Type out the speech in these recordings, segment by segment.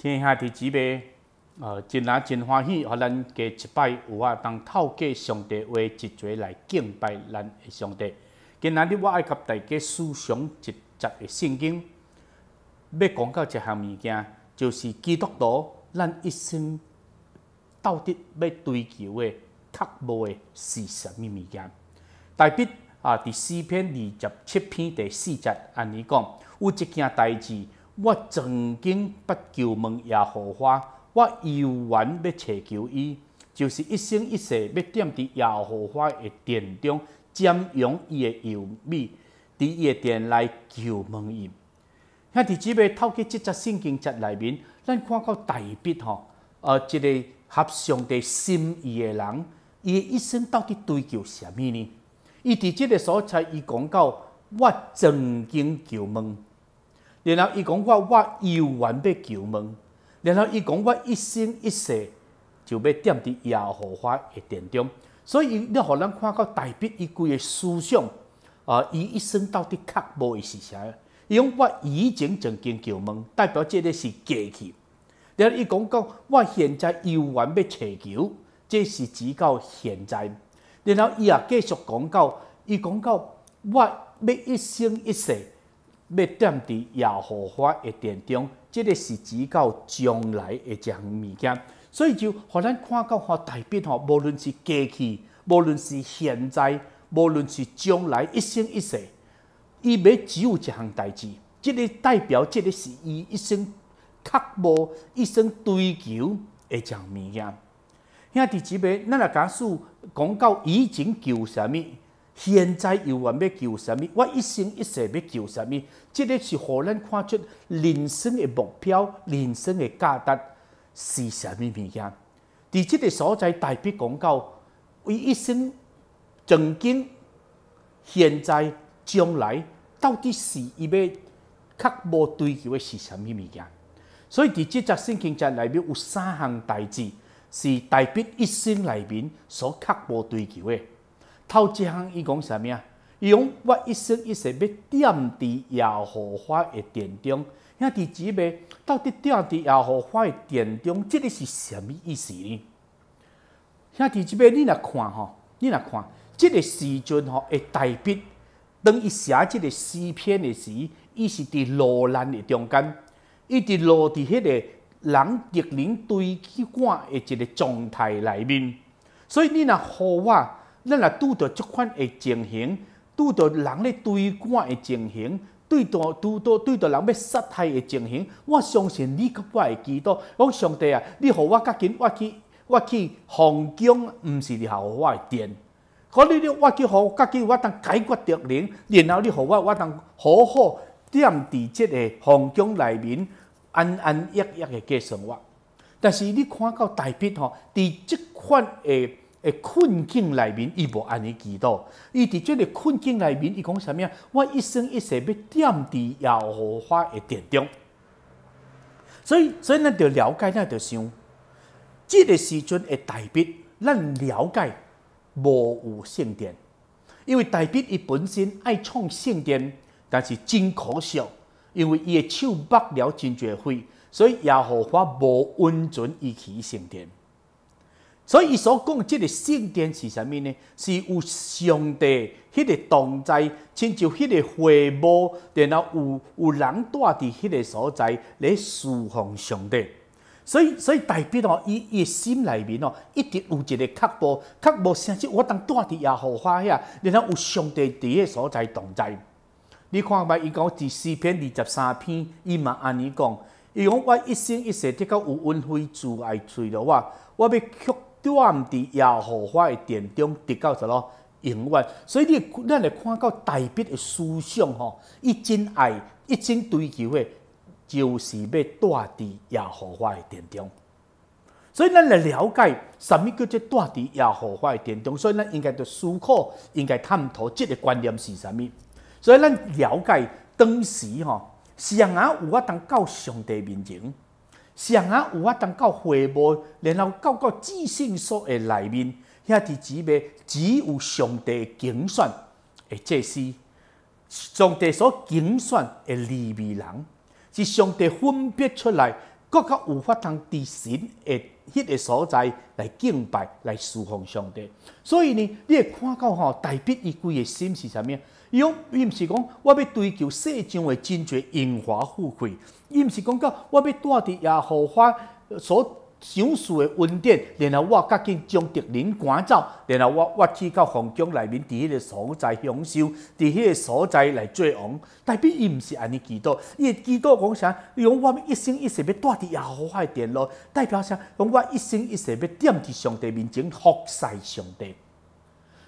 天下的子妹，呃，今仔真欢喜，互咱家一摆有啊，当透过上帝话一齐来敬拜咱上帝。今仔日我爱甲大家思想一集的圣经，要讲到一项物件，就是基督徒咱一生到底要追求的、渴望的是什么物件？大毕啊，第四篇二十七篇第四节安尼讲，有一件代志。我曾经不求问耶荷花，我犹原要祈求伊，就是一生一世要踮伫野荷花的殿中，瞻仰伊的油味，伫伊的殿内求问伊。兄弟只妹，透过即只圣经节内面，咱看到大笔吼，呃，一个合上的心意的人，伊一生到底追求啥物呢？伊伫即个所在，伊讲到我曾经求问。然后，伊讲我我犹完要求门。然后，伊讲我一生一世就要踮伫耶荷花的殿中。所以，你互咱看到大悲伊贵的思想啊，伊一生到底确无的是啥？伊讲我以前曾经求门，代表即个是过去。然后，伊讲讲我现在犹完要祈求，这是只到现在。然后，伊也继续讲到，伊讲到我要一生一世。要踮伫亚荷花的殿中，这个是指到将来的一项物件，所以就互咱看到吼，大便吼，无论是过去，无论是现在，无论是将来，一生一世，伊要只有一项代志，这个代表这个是伊一生确慕、一生追求的一项物件。兄弟姐妹，咱来假使讲到以前求什么？现在又原要求什么？我一生一世要求什么？即个是互咱看出人生的目标、人生的价值是什么物件。伫即个所在，大表讲到为一生曾经、现在、将来到底是伊欲刻无追求的是什么物件。所以伫即只圣经站内，面有三项代志，是大表一生内面所刻无追求的。陶即项伊讲啥物啊？伊讲我一生一世要点伫亚荷花的殿中，兄弟姊妹，到底点伫亚荷花的殿中，即个是啥物意思呢？兄弟姊妹，你若看吼，你若看，即个时阵吼会代笔，当伊写即个诗篇的时，伊是伫路兰的中间，伊伫路伫迄个人逆鳞堆起看的一个状态内面。所以你若互我。咱若拄到即款的情形，拄到人咧对赶的情形，对到拄到对到人要杀害的情形，我相信你甲我会祈祷。我上帝啊，你互我家紧，我去我去皇宫，毋是你互我的店。可你咧，我去和家己，我当解决着人，然后你互我，我当好好踮伫即个皇宫内面，安安逸逸的过生活。但是你看到大笔吼，伫即款的。诶，困境内面伊无安尼祈祷。伊伫即个困境内面，伊讲啥物啊？我一生一世要点伫也和华的殿中。所以，所以咱就了解，咱就想，即个时阵诶，大笔咱了解无有圣殿，因为大笔伊本身爱创圣殿，但是真可惜，因为伊诶手握了真侪血，所以也和华无温存伊起圣殿。所以，所讲即个圣殿是啥物呢？是有上帝迄个同在，亲像迄个会幕，然后有有人住伫迄个所在来侍奉上帝。所以，所以代表哦，伊伊心里面哦，一直有一个确保，确保甚至我当住伫野荷花遐，然后有上帝伫个所在同在。你看卖，伊讲第四篇二十三篇，伊嘛安尼讲，伊讲我一生一世得到有恩惠，自爱追的话，我要确。断伫亚和华的殿中，得到什么永远？所以你，咱来看到代笔的思想吼，一真爱，一真追求的，就是要断伫亚和华的殿中。所以咱来了解，什么叫做断伫亚和华的殿中？所以咱应该要思考，应该探讨这个观念是啥物。所以咱了解当时吼，怎啊有法通到上帝面前？谁啊有法通到回无，然后到到至圣所的内面，遐伫里面只有上帝拣选的这些，上帝所拣选的利未人，是上帝分别出来各个有法通知神的迄个所在来敬拜、来侍奉上帝。所以呢，你会看到吼大笔一挥的心是啥物伊讲伊毋是讲我要追求世上诶真侪荣华富贵，伊毋是讲到我要带伫亚伯花所享受诶恩典，然后我赶紧将敌林赶走，然后我我去到皇宫内面，伫迄个所在享受，伫迄个所在来做王。代表伊毋是安尼祈祷，伊祈祷讲啥？伊讲我要一生一世要带伫亚伯花的电脑，代表啥？讲我一生一世要踮伫上帝面前服侍上帝。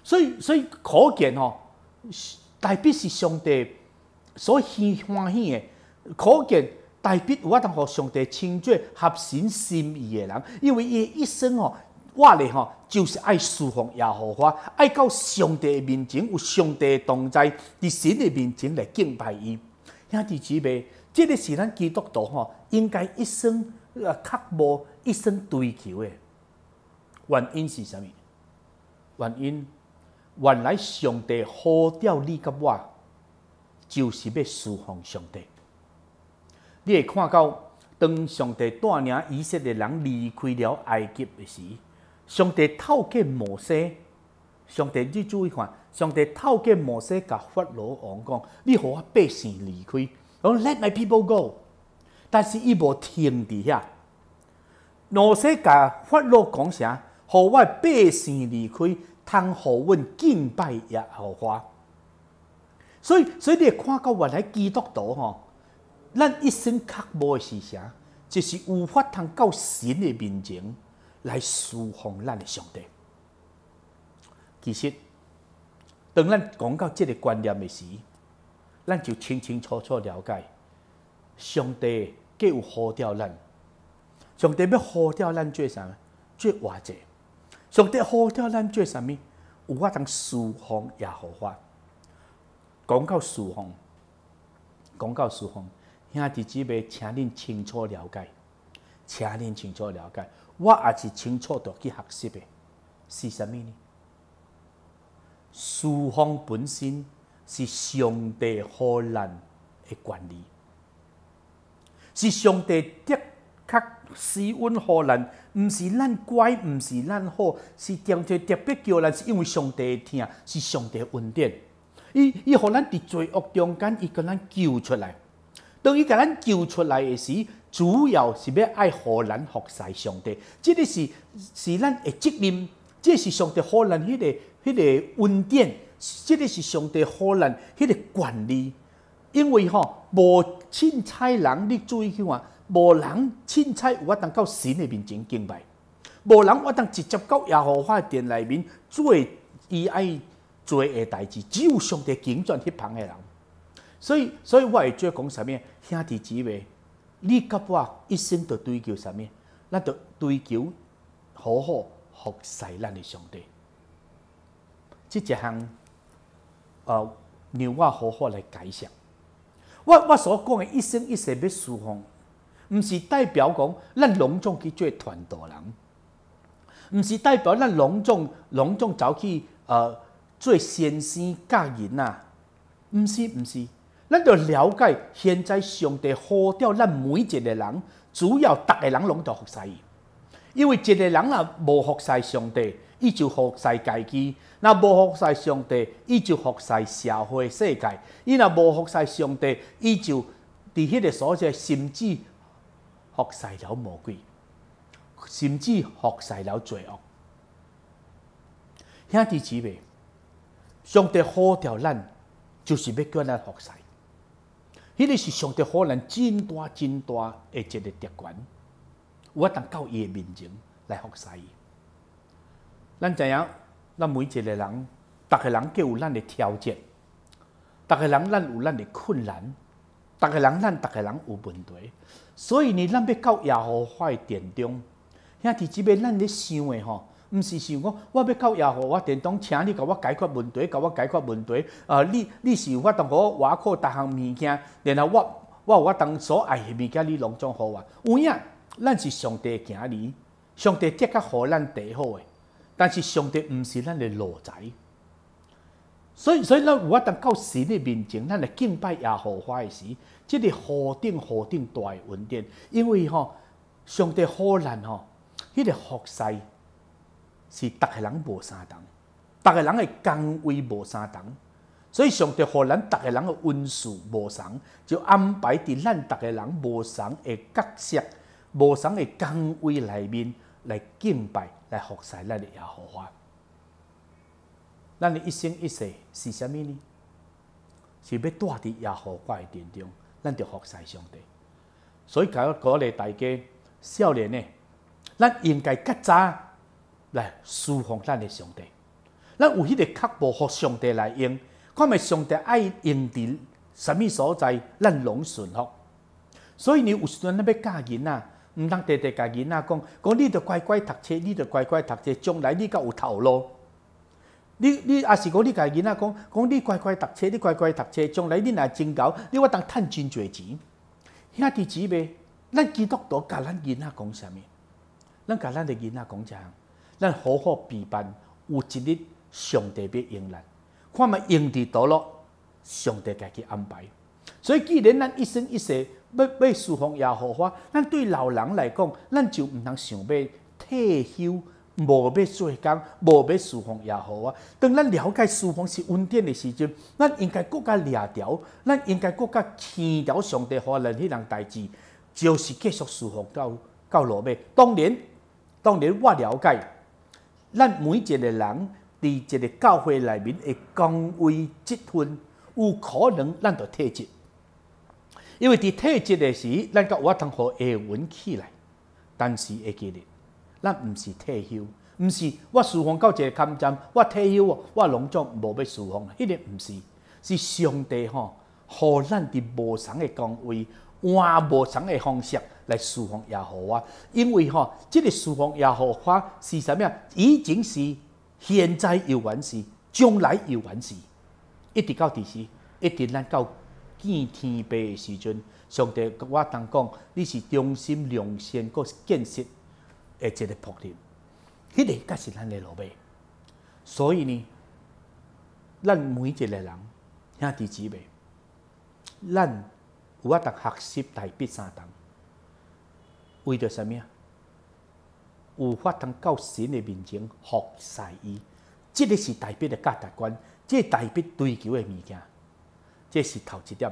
所以所以可见吼。大笔是上帝所喜欢喜的，可见大笔有法通让上帝称作合神心意的人，因为伊一生吼，我咧吼就是爱侍奉耶和花，爱到上帝面前，有上帝同在，伫神面前来敬拜伊兄弟姊妹，这个是咱基督徒吼应该一生呃确无一生追求的。原因是啥物？原因？原来上帝呼召你甲我，就是要释放上帝。你会看到，当上帝带领以色列人离开了埃及的时，上帝透过摩西，上帝你注意看，上帝透过摩西甲法老王讲，你和我百姓离开，讲 Let my people go。但是伊无停伫遐，摩西甲法老讲啥，和我百姓离开。通互阮敬拜耶和华，所以所以你会看到原来基督徒吼，咱一生渴慕的是啥？就是有法通到神的面前来侍奉咱的上帝。其实，当咱讲到这个观念的时，咱就清清楚楚了解，上帝皆有呼召咱，上帝要呼召咱做啥？做活者。上帝何叫咱做啥物？有法通书方也好法，讲到书方，讲到书方，兄弟姊妹，请恁清楚了解，请恁清楚了解，我也是清楚着去学习的，是啥物呢？书方本身是上帝何人诶管理，是上帝的。较斯温荷人，唔是咱乖，唔是咱好，是强调特别叫人，是因为上帝听，是上帝恩典。伊伊，互咱伫罪恶中间，伊甲咱救出来。当伊甲咱救出来诶时，主要是要爱荷兰服侍上帝。即个是是咱诶责任，即是上帝荷兰迄个迄个恩典，即个是上帝荷兰迄个管理。因为吼无钦差人，你注意去看，无人凊彩有法当到神诶面前敬拜，无人有法当直接到耶和华殿内面做伊爱做诶代志，只有上帝警转迄旁诶人。所以，所以我会做讲啥物兄弟姊妹，你甲我一生着追求啥物？咱着追求好好服侍咱诶上帝。即一项，呃，让我好好来解释。我我所讲诶，一生一世要释奉唔是代表讲咱隆重去做团队人；唔是代表咱隆重隆重走去，呃做先生教人啊！唔是唔是，咱要了解现在上帝呼召咱每一个人，主要逐个人拢要服侍。因为一个人若无服侍上帝，伊就服侍家己；那无服侍上帝，伊就服侍社会世界；伊若无服侍上帝，伊就伫迄个所在甚至。学曬了魔鬼，甚至學曬了罪恶。兄弟姊妹，上帝好掉咱，就是要叫咱學曬。迄个是上帝好。咱真大真大的一个特权，我等到伊的面前来學曬。咱知影，咱每一个人，逐个人皆有咱的挑战，逐个人咱有咱的困难，逐个人咱逐个人有问题。所以呢，咱要到耶和华殿中兄弟姊妹，咱咧想的吼，毋是想讲我要到耶和华殿中，请你甲我解决问题，甲我解决问题。呃，你你是有法当我外口逐项物件，然后我我有我当所爱的物件，你拢总好啊。有影，咱是上帝行哩，上帝的确互咱第好诶，但是上帝毋是咱的奴才。所以，所以咱有法当到神的面前，咱来敬拜耶和华的时。即个福顶福顶大的恩典，因为吼上帝好难吼，迄个服侍是逐个人无相同，逐个人的岗位无相同，所以上帝互咱逐个人的恩数无同，就安排伫咱逐个人无同的角色、无同的岗位内面来敬拜、来服侍，咱耶和华。咱的一生一世是啥物呢？是要带伫和华的殿中。咱就学习上帝。所以甲教鼓励大家，少年呢，咱应该较早来侍奉咱的上帝。咱有迄个确保互上帝来用，看咪上帝爱用伫什物所在，咱拢顺服。所以你有时阵咧要教人仔，毋通直直教人仔讲，讲你着乖乖读册，你着乖乖读册，将来你甲有头路。你你也是讲你家己囡仔讲讲你乖乖读册，你乖乖读册，将来你若真够你我当趁真侪钱。兄弟姊妹，咱基督徒甲咱囡仔讲啥物？咱甲咱的囡仔讲啥？咱好好陪伴，有一日上帝必应咱，看嘛用伫倒落，上帝家己安排。所以，既然咱一生一世要要舒服也好花，咱对老人来讲，咱就毋通想要退休。无要做工，无要书房也好啊。当咱了解书房是稳定的时阵，咱应该更加掠条，咱应该更加牵条上帝发人迄人代志，就是继续书房到到落尾。当然，当然我了解，咱每一个人伫一个教会内面的岗位职分，有可能咱就退职，因为伫退职的时，咱甲我同学会稳起来，但是会记得。咱毋是退休，毋是我释放到一个坎站，我退休，我拢总无要释放，迄个毋是，是上帝吼，互咱伫无同的岗位，换无同的方式来释放野好啊。因为吼，这个释放野好，花是啥物啊？以前是，现在又完事，将来又完事，一直到第时，一直咱到见天白的时阵，上帝甲我通讲，你是忠心良善，是建设。一个破利迄个才是咱的老尾。所以呢，咱每一个人兄弟姊妹，咱有法当学习大笔三堂，为着什物啊？有法通到新的面前学西医，即个是大笔的价值观，即大笔追求的物件，这是头一点。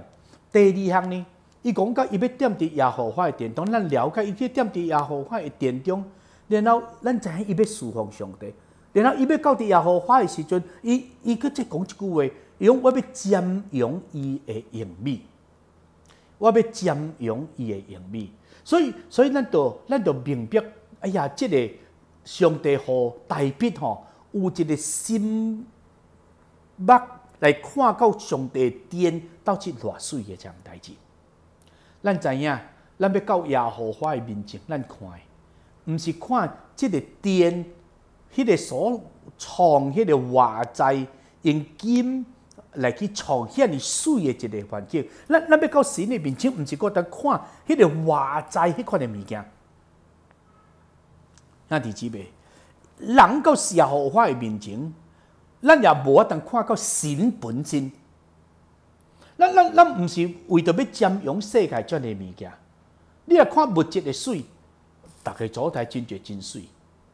第二项呢，伊讲到伊要踮伫也好快的电中，咱了解伊去踮伫也好快的点中。然后，咱知影伊要侍奉上帝。然后，伊要到伫耶和花的时阵，伊伊佫再讲一句话，伊讲我要占用伊的隐秘，我要占用伊的隐秘。所以，所以咱就咱就明白，哎呀，这个上帝和大笔吼有一个心目来看到上帝殿到底偌水的一样代志。咱知影，咱要到耶和花的面前，咱看。毋是看即个店，迄个所创，迄个画仔用金来去创，遐尔水的一个环境。咱咱要到神的面前，毋是孤单看迄个画仔，迄款的物件。哪只指呗？人到社会化的面前，咱也无法当看到神本身。咱咱咱毋是为着要占用世界，遮嚟物件。你若看物质的水。大家组台真侪真水，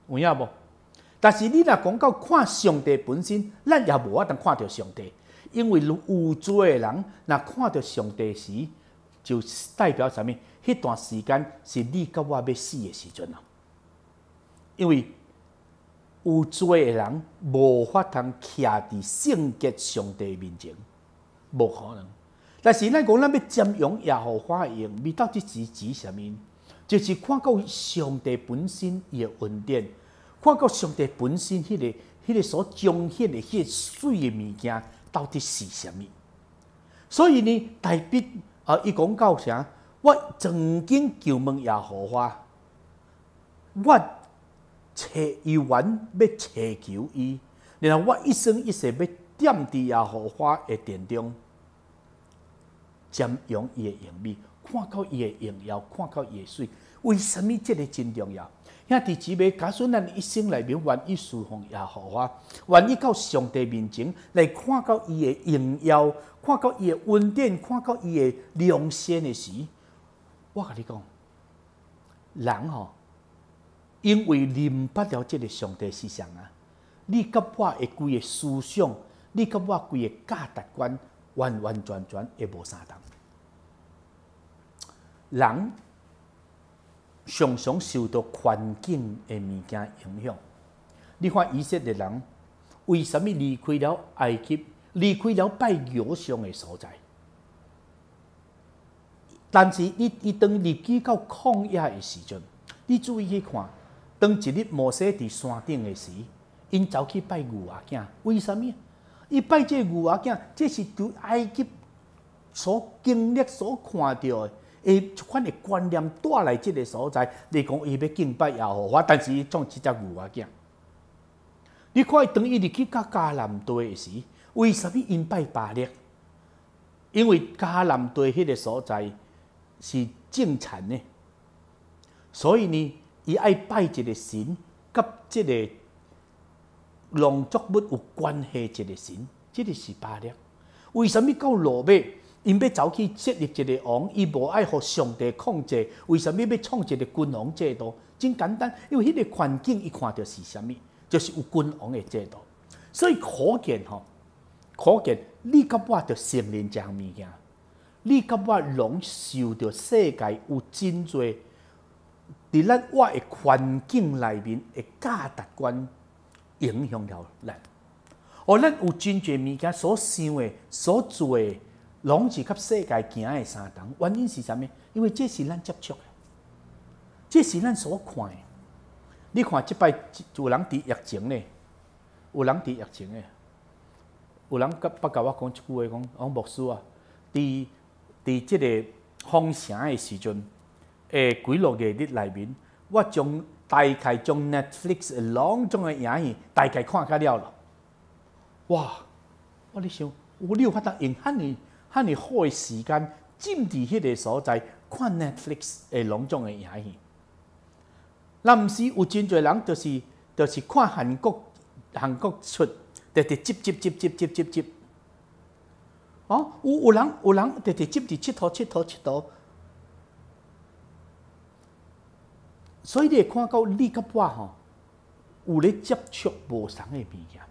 有影无？但是你若讲到看上帝本身，咱也无法通看到上帝，因为有罪的人，若看到上帝时，就代表啥物？迄段时间是你甲我要死的时阵啊。因为有罪的人无法通徛伫圣洁上帝面前，无可能。但是咱讲咱要占用也好，化用，你到底是指啥物？就是看到上帝本身伊个恩典，看到上帝本身迄个、迄个所彰显的、迄个水嘅物件到底是啥物。所以呢，大悲啊，伊讲到啥？我曾经求问耶荷花，我找伊玩，要找求伊，然后我一生一世要点伫耶荷花的殿中，占用伊嘅影秘。看到伊的荣耀，看到伊的水，为什么这个真重要？兄弟姐妹，假使咱一生内面，愿意输奉也好啊，愿意到上帝面前来看到伊的荣耀，看到伊的恩典，看到伊的良心的时，我跟你讲，人哦。因为明白了这个上帝是谁啊，你甲我的规个思想，你甲我规个价值观，完完全全会无相同。人常常受到环境的物件影响。你看，以色列人，为什么离开了埃及，离开了拜偶像的所在？但是，你一当入去到旷野的时阵，你注意去看，当一日摩西伫山顶的时，因走去拜牛啊，囝，为虾米？伊拜即牛啊，囝，即是伫埃及所经历、所看到的。伊即款的观念带来即个所在，你讲伊要敬拜也好，我但是伊创一只牛仔镜。你看当伊去到加南地时，为什米因拜巴力？因为加南地迄个所在是正田呢，所以呢，伊爱拜一个神，甲即个农作物有关系，一个神，即个是巴力。为什米到罗马？因要走去设立一个王，伊无爱互上帝控制，为什么要创一个君王制度？真简单，因为迄个环境伊看到是啥物，就是有君王的制度。所以可见吼，可见你甲我承认一项物件，你甲我拢受着世界有真侪，伫咱我诶环境内面诶价值观影响了咱，而咱有真侪物件所想诶，所做诶。拢是甲世界行诶相同，原因是啥物？因为这是咱接触诶，这是咱所看诶。你看即摆，有人伫疫情咧，有人伫疫情诶，有人甲不甲我讲一句话，讲讲牧师啊，伫伫即个封城诶时阵，诶几落个日内面，我将大概将 Netflix 拢种诶影戏大概看甲了咯。哇！我咧想，我你有法当影看呢？哈！你好诶，时间浸伫迄个所在，看 Netflix 诶，隆重诶影戏。那是有真侪人，就是就是看韩国韩国出，直直接接接接接接接。哦，有有人有人直直接接佚佗佚佗佚佗。所以你会看到你甲我吼，有咧接触无同诶物件，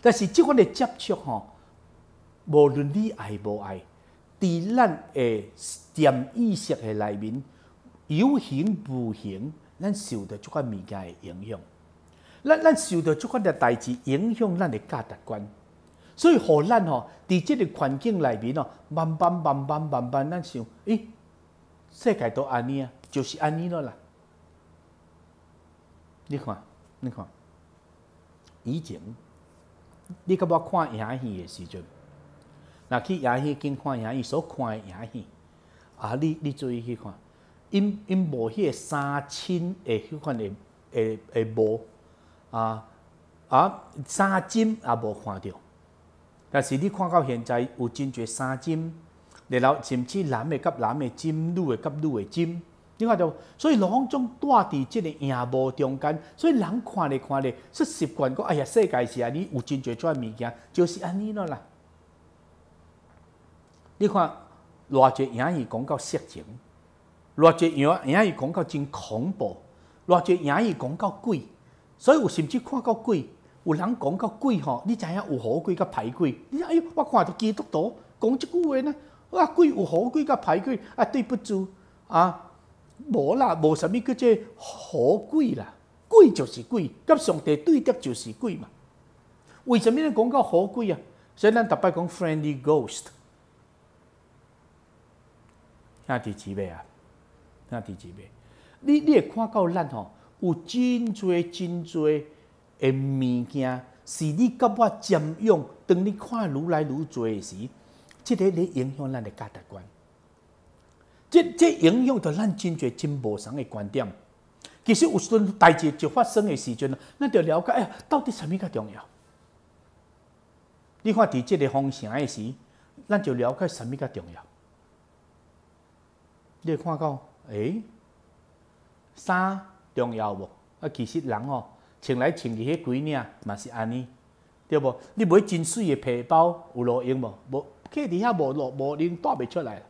但是即款诶接触吼。无论你爱无爱，在咱诶潜意识诶内面，有形无形，咱受到即款物件诶影响。咱、咱受到即款嘅代志影响，咱诶价值观。所以，互咱吼伫即个环境内面哦，慢慢、慢慢、慢慢，咱想，诶，世界都安尼啊，就是安尼咯啦。你看，你看，以前你甲我看影戏嘅时阵。那去演戏，镜看戏，伊所看的演戏，啊，你你注意去看，因因无迄个三千的迄款的，的的无，啊啊三金也无看着，但是你看到现在有真侪三金，然后甚至男的甲男的金，女的甲女的金，你看到，所以人总带伫即个硬幕中间，所以人看咧看咧，说习惯讲，哎呀，世界是安尼，有真侪遮物件，就是安尼咯啦。你看，偌济影语讲到色情，偌济英影语讲到真恐怖，偌济影语讲到鬼，所以有甚至看到鬼。有人讲到鬼吼，你知影有好鬼甲歹鬼。你哎哎，我看到基督徒讲即句话呢？啊，鬼有好鬼甲歹鬼啊，对不住啊，无啦，无什物叫做好鬼啦，鬼就是鬼，甲上帝对得就是鬼嘛。为什么咧讲到好鬼啊？所以咱逐摆讲 friendly ghost。哪第几辈啊？哪第几辈？你你也看到咱吼，有真多真多的物件，是你甲我占用，当你看愈来愈多时，这个咧影响咱的价值观。即即影响到咱真多真无同的观点。其实有时阵代志就发生的时阵，咱就了解哎呀，到底啥物较重要？你看伫即个方向的时，咱就了解啥物较重要。你会看到，诶，衫重要无？啊，其实人哦，穿来穿去迄几领嘛是安尼，对无？你买真水的皮包有路用无？无，客伫遐无路无能带袂出来。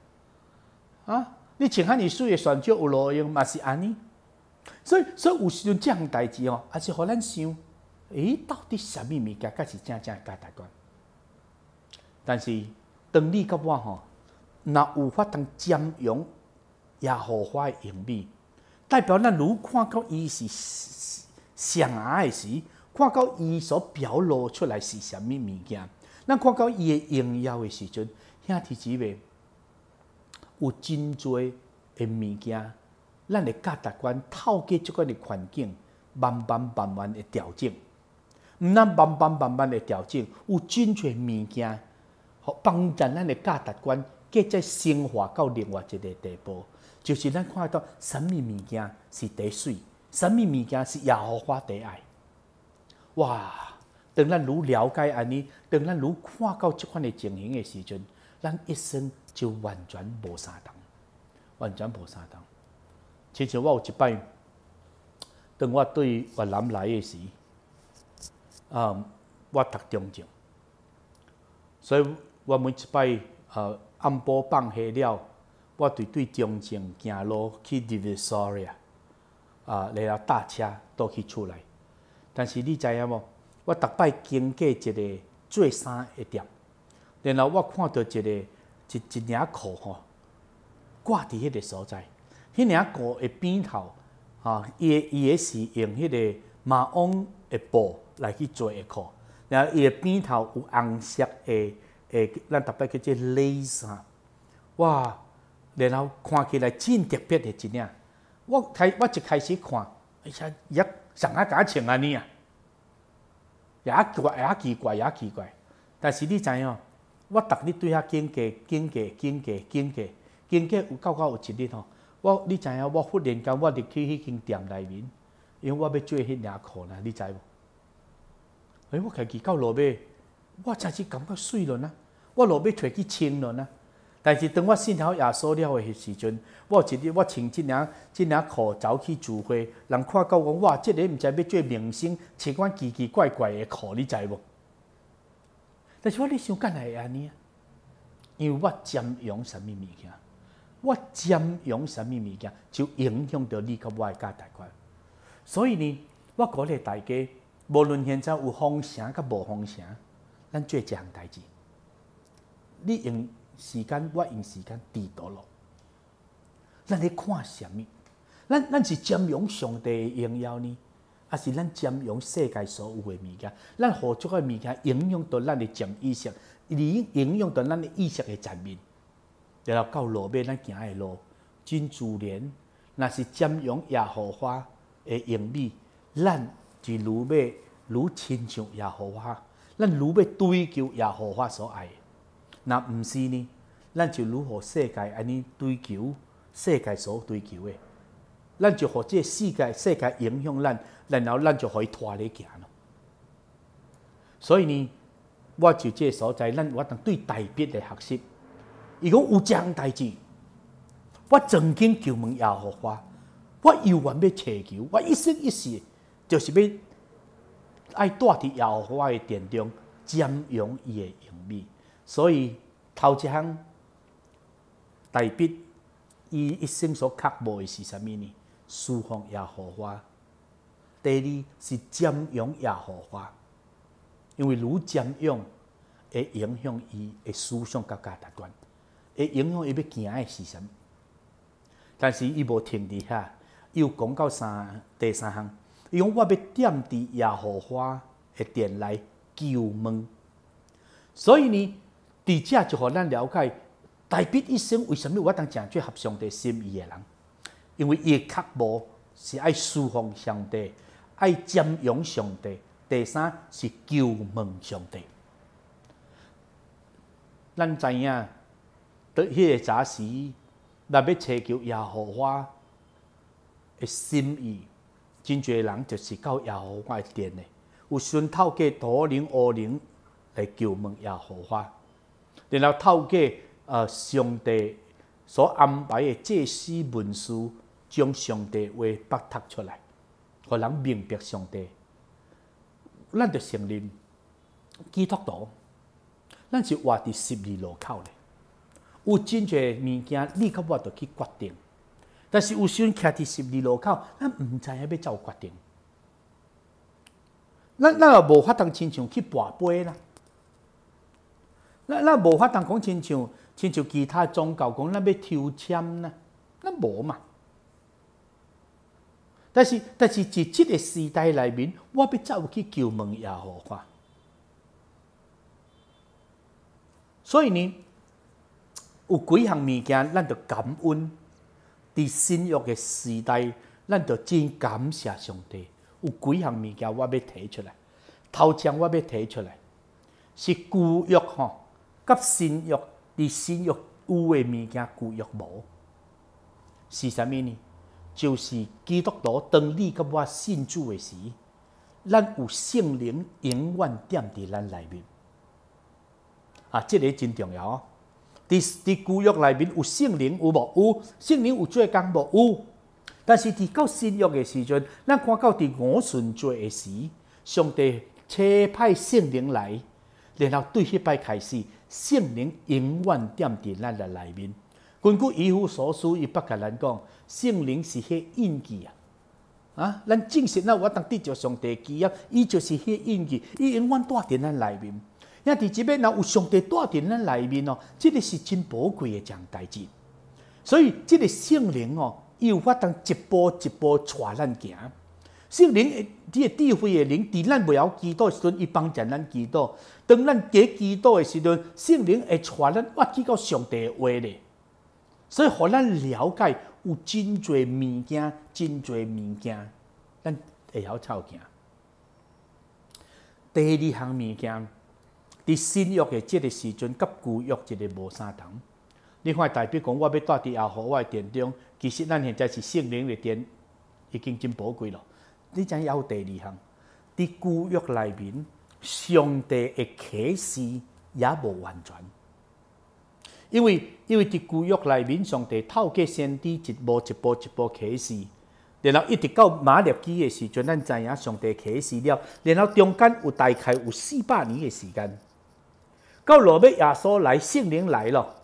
啊，你穿遐尼水的船袖有路用嘛是安尼？所以，所以有时阵即项代志哦，也是互咱想。诶，到底啥物物件才是正正价值观？但是，当你甲我吼，若有法通兼容。也荷花的用意代表咱如看到伊是上的时，看到伊所表露出来是啥物物件，咱看到伊的荣耀的时阵，兄弟姊妹有真侪的物件，咱的价值观透过即款的环境，慢慢慢慢的调整，毋咱慢慢慢慢的调整，有真侪物件，帮助咱的价值观计在升华到另外一个地步。就是咱看到神物物件是第水，神物物件是野荷花第爱。哇！当咱愈了解安尼，当咱愈看到即款的情形的时阵，咱一生就完全无相同，完全无相同。亲像我有一摆，当我对越南来的时，啊，我读中正，所以我每一摆呃暗晡放下了。我对对中正行路去 d i v i r s o r y 啊，啊，然后搭车倒去厝内。但是你知影无？我逐摆经过一个做衫的店，然后我看到一个一一件裤吼，挂伫迄个所在。迄领裤的边头啊，伊也是用迄个马鞍的布来去做的裤，然后伊的边头有红色的诶，咱逐摆叫做蕾丝。哇！然后看起来真特别的一件，我开我一开始看，哎呀，也上啊敢穿安尼啊，也怪也奇怪也奇怪。但是你知影，我逐日对遐经过、经过、经过、经过、经过，有到到有一日吼，我你知影，我忽然间我入去迄间店内面，因为我要做迄领裤啦，你知无？哎，我家己到落尾，我真是感觉水了呐，我落尾摕去穿了呐。但是当我信号耶稣了的时阵，我一日我穿即领即领裤走去聚会，人看到讲哇，这个毋知要做明星穿款奇奇怪怪的裤，你知无？但是我咧想干安尼啊，因为我占用什物物件，我占用什物物件就影响到你甲我家大款。所以呢，我鼓励大家，无论现在有风声甲无风声，咱做一项代志。你用。时间，我用时间抵倒咯。咱咧看什么？咱咱是占用上帝的荣耀呢，还是咱占用世界所有的物件？咱何足个物件影响到咱的潜意识？你影响到咱的意识的层面。然后到路尾咱行的路，真自然。那是占用野荷花的影秘。咱就愈尾如亲像野荷花，咱愈尾追求野荷花所爱。那毋是呢，咱就如何世界安尼追求世界所追求的？咱就互即个世界世界影响咱，然后咱就互伊拖咧行咯。所以呢，我就即个所在，咱我通对大别来学习。伊讲有咁代志，我曾经求问姚荷花，我犹原要祈球，我一生一世就是要爱住伫姚荷花的殿中瞻仰伊的所以头一项大笔，伊一生所刻薄的是啥物呢？书放也荷花。第二是占用也荷花，因为愈占用会影响伊的思想甲价值观，会影响伊要行的是物。但是伊无停住下，又讲到三第三项，因为我要点伫也荷花，的殿内救问，所以呢。第只就互咱了解，大笔医生为什么我当正最合上帝心意的人？因为伊的确无是爱疏忽上帝，爱占用上帝。第三是求问上帝。咱知影，伫迄个早时，若要祈求耶和华的心意，真侪人就是到耶和华个电呢，有顺透过土灵、乌灵来求问耶和华。然后透过呃上帝所安排的祭司文书，将上帝话拨读出来，互人明白上帝。咱就承认，基督徒，咱是活伫十字路口咧。有真侪物件，你刻我就去决定。但是有时倚伫十字路口，咱毋知影要样决定。咱，咱也无法通亲像去跋杯啦。那那无法通讲，亲像亲像其他宗教讲，那要抽签呢，那冇嘛。但是但是，伫即个时代内面，我唔怎乎去求问也和华？所以呢，有几项物件，咱着感恩。伫新约嘅时代，咱着真感谢上帝。有几项物件，我要提出来。头像我要提出来，是旧约哈。甲新约伫新约有诶物件，旧约无，是啥物呢？就是基督徒当你甲我信主诶时，咱有圣灵永远踮伫咱内面。啊，即、个真重要哦。伫伫旧约内面有圣灵有无？有圣灵有做工无？有。但是伫到新约诶时阵，咱看到伫五旬节诶时，上帝差派圣灵来，然后对迄摆开始。圣灵永远点伫咱的内面。根据耶稣所书，伊不甲咱讲，圣灵是迄印记啊！啊，咱证实有我当得着上地基业，伊就是迄印记，伊永远伫咱内面。呀，伫即边若有上帝伫咱内面哦，即个是真宝贵的一件代志。所以，即个圣灵哦，伊有法当一步一步带咱行。圣灵，即个智慧诶灵，伫咱未晓祈祷时阵，伊帮助咱祈祷。当咱加祈祷的时阵，圣灵会传咱，我去到上帝话咧，所以互咱了解有真侪物件，真侪物件咱会晓操行。第二行物件，伫新约的即个时阵，甲旧约一个无相同。你看代表讲我要带伫也户外殿中，其实咱现在是圣灵的殿，已经真宝贵咯。你影有第二行，伫旧约内面。上帝的启示也无完全，因为因为啲旧约内面上帝透过先知一步一步一步启示，然后一直到马列基的时阵，咱知影上帝启示了，然后中间有大概有四百年的时间，到羅馬耶稣来，圣灵来了，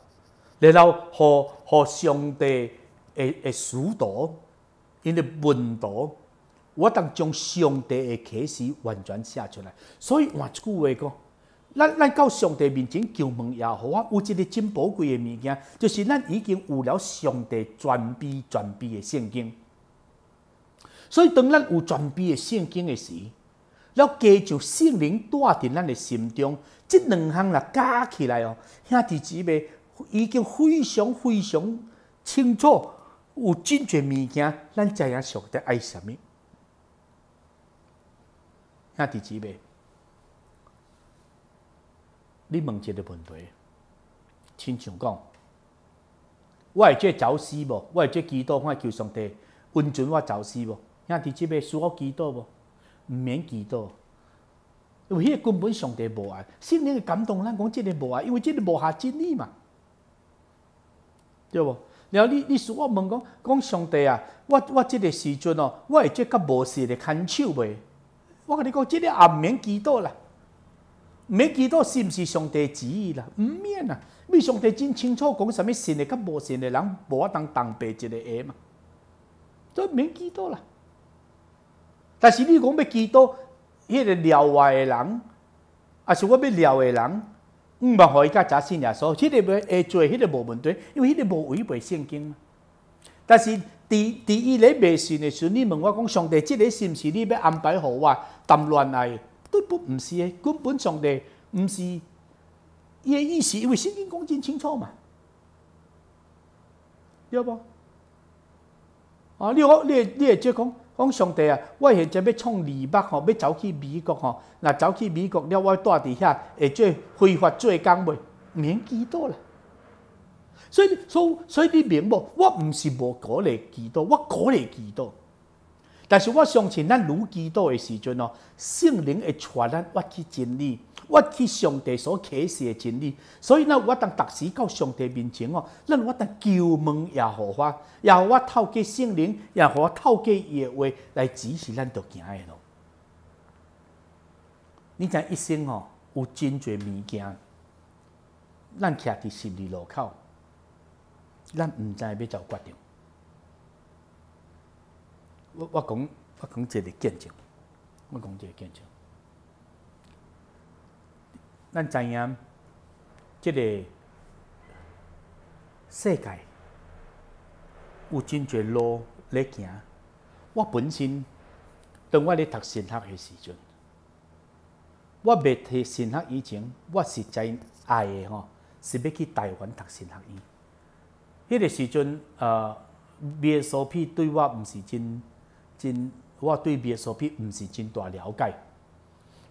然后何何上帝嘅嘅使徒，因為门徒。我当将上帝的启示完全写出来，所以换一句话讲，咱咱到上帝面前求问也好，啊，有一个真宝贵的物件，就是咱已经有了上帝全备全备的圣经。所以当咱有全备的圣经的时，要加上圣灵带伫咱的心中，这两项若加起来哦，兄弟姊妹已经非常非常清楚，有真侪物件，咱知影上帝爱什么。那弟几辈？你问一个问题，亲像讲，我会做走私无？会做祈祷，我求上帝，温存我走私无？兄弟姊妹，需要祈祷无？毋免祈祷，因为迄根本上帝无爱，心灵的感动，咱讲即个无爱，因为即个无下真理嘛，对无？然后你，你需我问讲，讲上帝啊，我我即个时阵哦，我会做较无事的牵手袂？我跟你讲，呢啲啊唔免祈祷啦，唔祈祷是不是上帝旨意啦？唔免啊，因为上帝真清楚讲，什么神的跟无神的人，无法当同辈一个下嘛。都免祈祷啦。但是你讲要祈祷，迄个聊外的人，啊，是我要聊的人，唔冇可以加扎新耶稣，呢个要做，迄个无问题，因为迄个无违背圣经。嘛。但是。第第二日袂成诶时阵你问我讲上帝即个是毋是你要安排互我谈恋爱诶对不毋是诶根本上帝毋是伊诶意思因为新经讲真清楚嘛对无啊你好你你会即讲讲上帝啊我现在要创二百吼要走去美国吼若走去美国了我住伫遐会做非法做工袂毋免祈祷啦所以，所以，所以你明白我唔是无嗰嚟祈祷，我嗰嚟祈祷。但是我相信，咱如祈祷的时阵哦，圣灵会传，我去真理，我去上帝所启示的真理。所以呢，我当及时到上帝面前哦，咱我当问门和华，耶和我透过圣灵，华透过耶话来指示咱着行的咯。你知一生哦，有真侪物件，咱徛伫十字路口。咱毋知要怎决定。我我讲，我讲一个见证。我讲一个见证。咱知影，即个世界有真侪路在行。我本身，当我咧读升学诶时阵，我未提升学以前，我是真爱诶吼，是要去台湾读升学院。迄个时阵，呃，B.S.P. 对我毋是真真，我对 B.S.P. 毋是真大了解。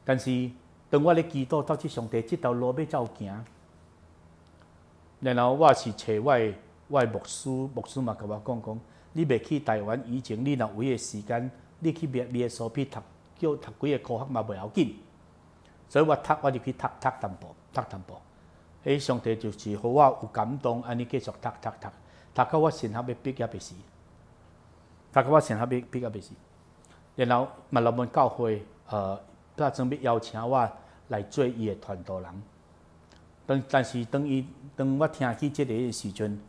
但是，当我咧祈祷到即上帝，即条路要怎行，然后我是找我，我牧师，牧师嘛，甲我讲讲，你未去台湾以前，你若有闲时间，你去 B.B.S.P. 读，叫读几个科学嘛，未要紧。所以我读，我就去读，读淡薄，读淡薄。哎，上帝就是互我有感动，安尼继续读读读，读到我成盒要毕业的时，读到我成盒要毕业的时，然后麦老文教会，呃，他准备邀请我来做伊的团队人。但但是当伊当我听起即个的时阵，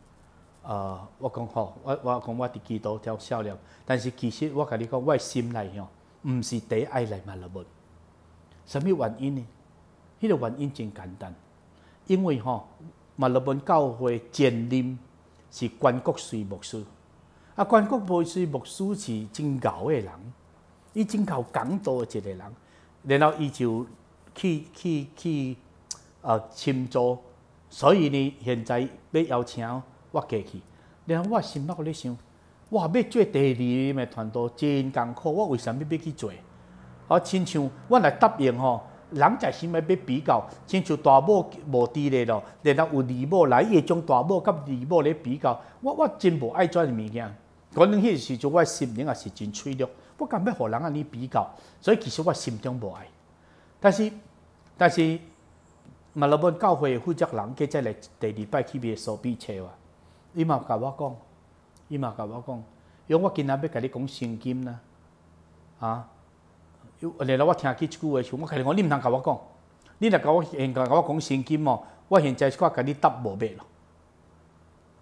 呃，我讲吼，我我讲我伫基督教笑了，但是其实我甲你讲，我的心内吼，毋是第一爱来麦老文，什物原因呢？迄、个原因真简单。因为吼马勒本教会前任是关国税牧师，啊，关国税牧师是真牛的人，伊真讲道的一个人，然后伊就去去去呃，钦州，所以呢，现在要邀请我过去，然后我心内咧想，哇，要做第二的团队真艰苦，我为什么要去做？啊，亲像我来答应吼。人在心内要比较，亲像大某无伫咧咯，然后有二某来，伊会将大某甲二某咧比较。我我真无爱遮你物件，可能迄个时阵，我心灵也是真脆弱，我敢要互人安尼比较。所以其实我心中无爱，但是但是，马老板教会负责人，佮再来第二摆去买手笔车哇。伊嘛甲我讲，伊嘛甲我讲，因为我今仔要甲你讲圣经啦，啊。又后来我听起一句话，想我开始讲，你唔通甲我讲，你若甲我现甲我讲圣经哦，我现在我甲你答无密咯。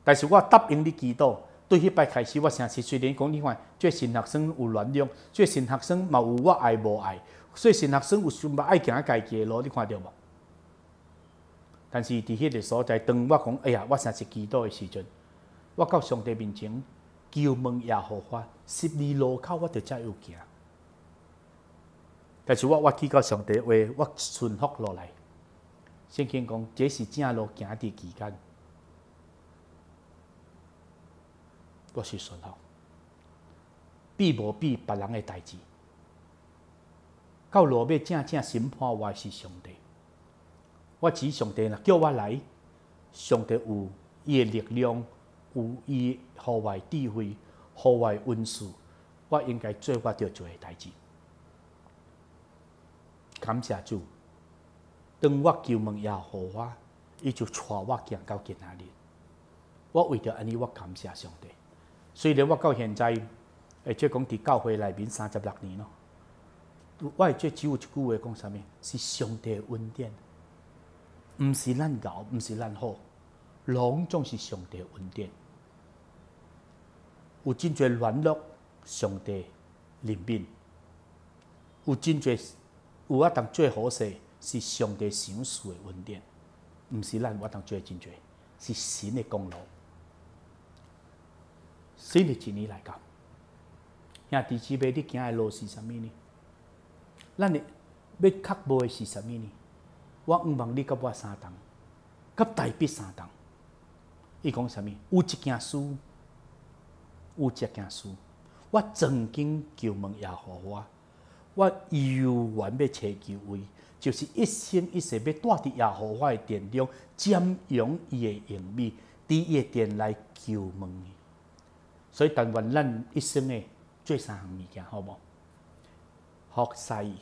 但是我答应你祈祷，对迄摆开始，我诚实虽然讲你看，做新学生有软弱，做新学生嘛有我爱无爱，所以新学生有想嘛爱行家己的路，你看到无？但是伫迄个所在，当我讲哎呀，我诚实祈祷的时阵，我到上帝面前求问也好法十字路口我著再有行。但是，我我去到上帝话，我顺服落来。圣经讲，这是正路行的期间，我是顺服，避无避别人嘅代志。到落尾正正审判，还是上帝。我指上帝啦，叫我来，上帝有伊嘅力量，有伊户外智慧、户外恩赐，我应该做我着做嘅代志。感谢主，当我求问也合我伊就带我行到今仔日。我为着安尼，我感谢上帝。虽然我到现在，会即讲伫教会内面三十六年咯，我会且只有一句话讲啥物，是上帝恩典，毋是咱搞，毋是咱好，拢总是上帝恩典。有真侪软弱，上帝怜悯；有真侪有法当做好势，是上帝赏赐的恩典，毋是咱我当做真多，是神的功劳。新的一年来到，兄弟姊妹，你行的路是啥物呢？咱的要确保的是啥物呢？我毋望你甲我相同，甲大笔相同。伊讲啥物？有一件事，有一件事，我曾经求问亚和华。我犹原要找救位，就是一生一世要带伫亚和话的殿中，占用伊的荣美，伫伊诶殿来求问。伊。所以，但愿咱一生诶做三项物件，好无？学习、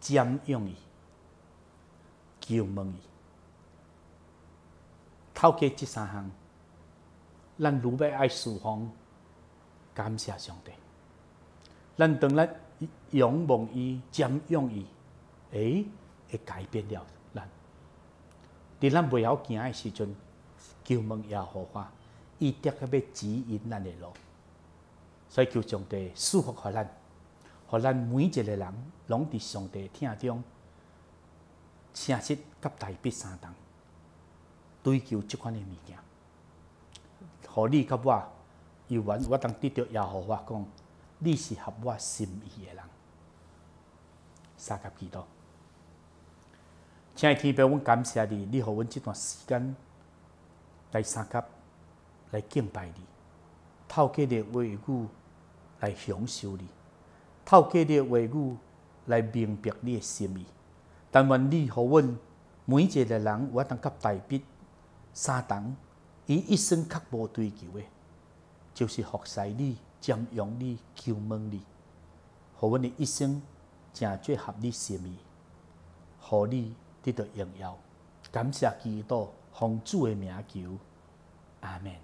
占用伊求问伊。透过即三项，咱如要爱属方，感谢上帝。咱当咱。仰望伊、瞻仰伊，哎，会改变了咱。伫咱袂晓行诶时阵，求问耶和花，伊的确要指引咱诶路。所以求上帝祝福予咱，互咱每一个人，拢伫上帝听中，诚实甲大笔相同，追求即款诶物件。互你甲我，伊问我当得到耶和花讲，你是合我心意的人。三甲祈祷，请爱的天父，我感谢你，你互阮即段时间来三甲来敬拜你，透过你话语来享受你，透过你话语来明白你的心意。但愿你互阮每一个人有法通甲代笔相同，伊一生确无追求诶，就是服侍你、占用你、求问你，互阮诶一生。正最合你心意，互你得到荣耀。感谢祈祷，红主的名求，阿门。